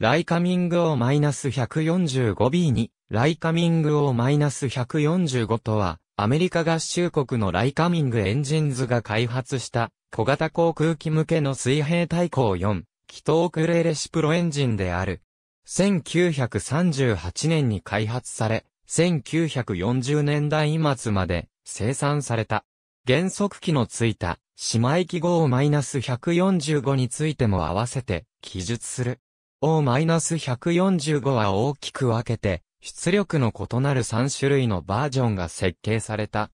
ライカミングを -145B に、ライカミングを -145 とは、アメリカ合衆国のライカミングエンジンズが開発した小型航空機向けの水平対向4、気筒クレレシプロエンジンである。1938年に開発され、1940年代末まで生産された。減速機のついた姉妹記号 -145 についても合わせて記述する。O-145 は大きく分けて、出力の異なる3種類のバージョンが設計された。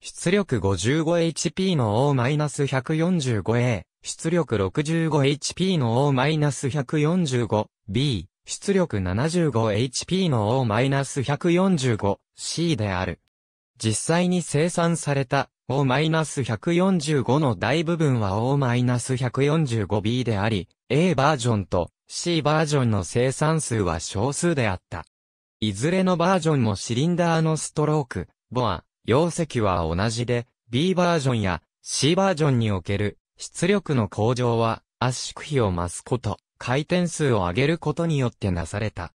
出力 55HP の O-145A、出力 65HP の O-145B、出力 75HP の O-145C である。実際に生産された O-145 の大部分は O-145B であり、A バージョンと C バージョンの生産数は少数であった。いずれのバージョンもシリンダーのストローク、ボア、容積は同じで、B バージョンや C バージョンにおける出力の向上は圧縮比を増すこと、回転数を上げることによってなされた。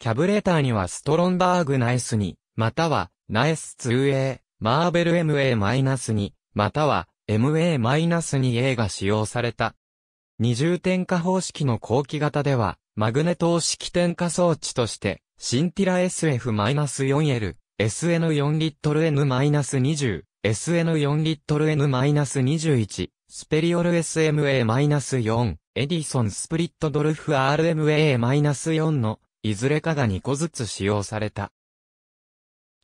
キャブレーターにはストロンバーグナイスに、またはナイス 2A、マーベル MA-2 または MA-2A が使用された。二重点火方式の後期型では、マグネト式点火装置として、シンティラ SF-4L、SN4 リットル N-20、SN4 リットル N-21、スペリオル SMA-4、エディソンスプリットドルフ RMA-4 の、いずれかが2個ずつ使用された。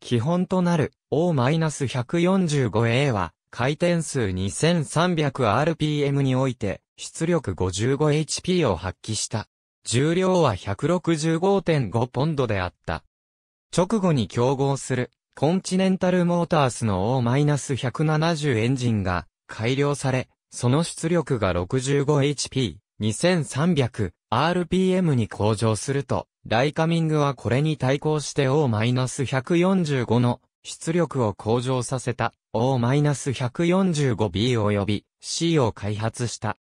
基本となる O-145A は、回転数 2300rpm において、出力 55hp を発揮した。重量は165.5ポンドであった。直後に競合する、コンチネンタルモータースの O-170 エンジンが改良され、その出力が 65HP、2300rpm に向上すると、ライカミングはこれに対抗して O-145 の出力を向上させた O-145B 及び C を開発した。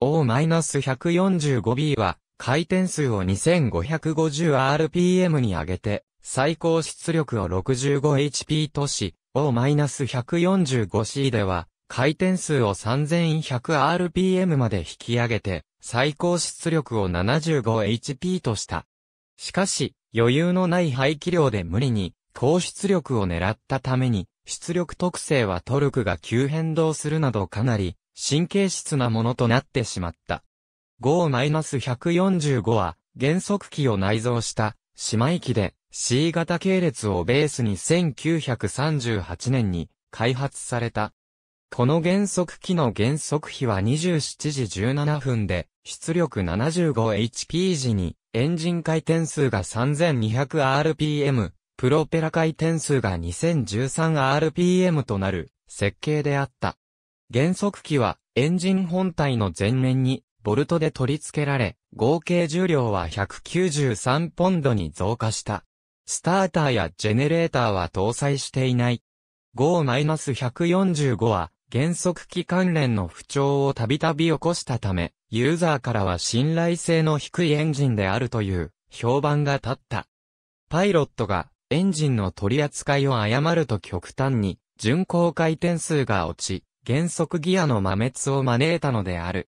O-145B は回転数を 2550rpm に上げて最高出力を 65HP とし O-145C では回転数を 3100rpm まで引き上げて最高出力を 75HP とした。しかし、余裕のない排気量で無理に、高出力を狙ったために、出力特性はトルクが急変動するなどかなり、神経質なものとなってしまった。5-145は、減速機を内蔵した、姉妹機で、C 型系列をベースに1938年に開発された。この減速機の減速比は27時17分で、出力 75HP 時にエンジン回転数が 3200rpm、プロペラ回転数が 2013rpm となる設計であった。減速機はエンジン本体の前面にボルトで取り付けられ、合計重量は193ポンドに増加した。スターターやジェネレーターは搭載していない。5-145は減速機関連の不調をたびたび起こしたため、ユーザーからは信頼性の低いエンジンであるという評判が立った。パイロットがエンジンの取り扱いを誤ると極端に巡航回転数が落ち、減速ギアの摩滅を招いたのである。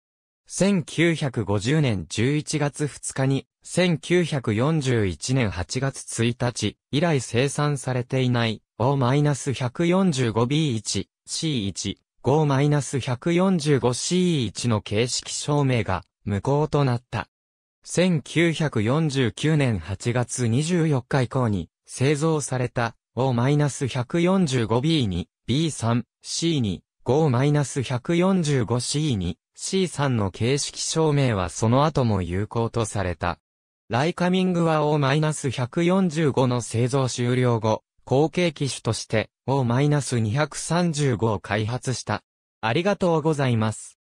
1950年11月2日に、1941年8月1日以来生産されていない O-145B1、C1 5-145C1 の形式証明が無効となった。1949年8月24日以降に製造された O-145B2、B3、C2、5-145C2、C3 の形式証明はその後も有効とされた。ライカミングは O-145 の製造終了後、後継機種としてを開発した。ありがとうございます。